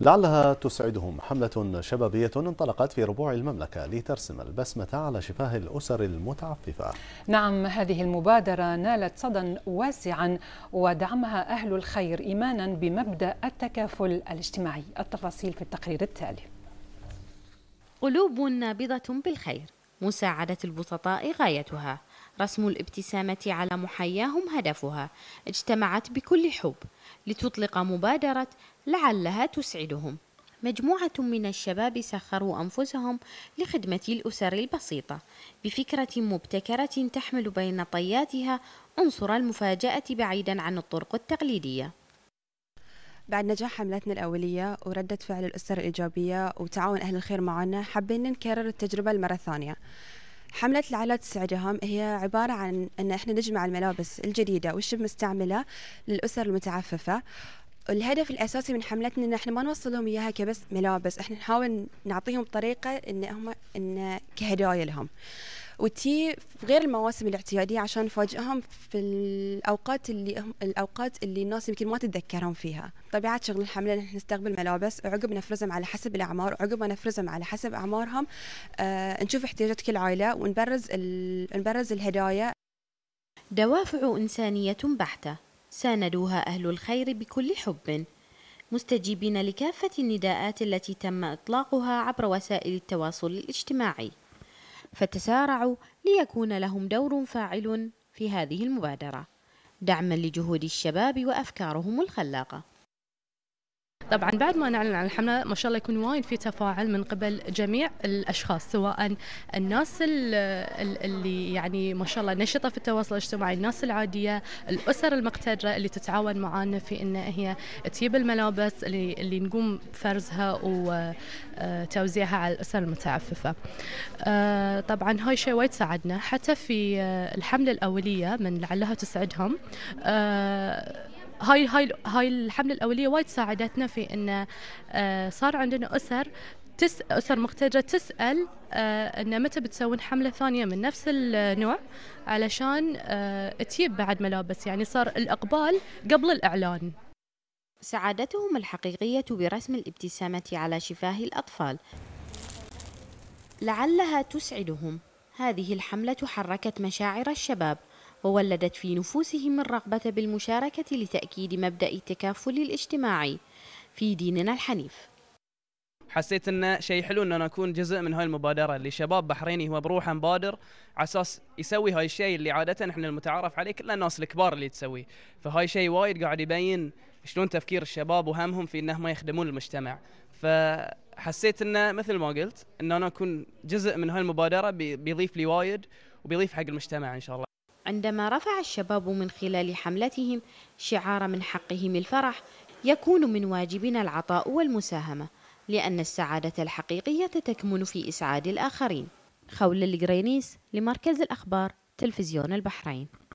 لعلها تسعدهم حملة شبابية انطلقت في ربوع المملكة لترسم البسمة على شفاه الأسر المتعففة نعم هذه المبادرة نالت صدى واسعا ودعمها أهل الخير إيمانا بمبدأ التكافل الاجتماعي التفاصيل في التقرير التالي قلوب نابضة بالخير مساعدة البسطاء غايتها رسم الابتسامة على محياهم هدفها اجتمعت بكل حب لتطلق مبادرة لعلها تسعدهم مجموعة من الشباب سخروا أنفسهم لخدمة الأسر البسيطة بفكرة مبتكرة تحمل بين طياتها عنصر المفاجأة بعيدا عن الطرق التقليدية بعد نجاح حملتنا الأولية وردة فعل الأسر الإيجابية وتعاون أهل الخير معنا حابين نكرر التجربة المرة الثانية حملة العلاج تسعدهم هي عبارة عن أن إحنا نجمع الملابس الجديدة والشبه مستعملة للأسر المتعففة الهدف الاساسي من حملتنا ان احنا ما نوصلهم اياها كبس ملابس احنا نحاول نعطيهم طريقه ان هم ان كهدايا لهم وتي في غير المواسم الاعتياديه عشان نفاجئهم في الاوقات اللي الاوقات اللي الناس يمكن ما تتذكرهم فيها طبيعه شغل الحمله نحن نستقبل ملابس وعقب نفرزهم على حسب الاعمار وعقب ما نفرزهم على حسب اعمارهم آه نشوف احتياجات كل عائله ونبرز نبرز الهدايا دوافع انسانيه بحته ساندوها اهل الخير بكل حب مستجيبين لكافه النداءات التي تم اطلاقها عبر وسائل التواصل الاجتماعي فتسارعوا ليكون لهم دور فاعل في هذه المبادرة دعما لجهود الشباب وأفكارهم الخلاقة طبعا بعد ما نعلن عن الحمله ما شاء الله يكون وايد في تفاعل من قبل جميع الاشخاص سواء الناس اللي يعني ما شاء الله نشطه في التواصل الاجتماعي، الناس العاديه، الاسر المقتدره اللي تتعاون معانا في ان هي تجيب الملابس اللي اللي نقوم فرزها وتوزيعها آه، على الاسر المتعففه. آه، طبعا هاي شيء وايد ساعدنا حتى في آه، الحمله الاوليه من لعلها تسعدهم هاي هاي هاي الحمله الاوليه وايد ساعدتنا في ان آه، صار عندنا اسر تس اسر مختلفه تسال آه، ان متى بتسوون حمله ثانيه من نفس النوع علشان آه، تجيب بعد ملابس يعني صار الاقبال قبل الاعلان سعادتهم الحقيقيه برسم الابتسامه على شفاه الاطفال لعلها تسعدهم هذه الحمله حركت مشاعر الشباب وولدت في نفوسهم الرغبة بالمشاركة لتأكيد مبدأ التكافل الاجتماعي في ديننا الحنيف حسيت انه شيء حلو ان انا اكون جزء من هاي المبادره اللي شباب بحريني هو بروحه مبادر على اساس يسوي هاي الشيء اللي عاده احنا المتعارف عليه كل الناس الكبار اللي تسويه فهاي شيء وايد قاعد يبين شلون تفكير الشباب وهمهم في انهم يخدمون المجتمع فحسيت انه مثل ما قلت ان انا اكون جزء من هاي المبادره بيضيف لي وايد وبيضيف حق المجتمع ان شاء الله عندما رفع الشباب من خلال حملتهم شعار من حقهم الفرح يكون من واجبنا العطاء والمساهمة لأن السعادة الحقيقية تكمن في إسعاد الآخرين خول الجرينيس لمركز الأخبار تلفزيون البحرين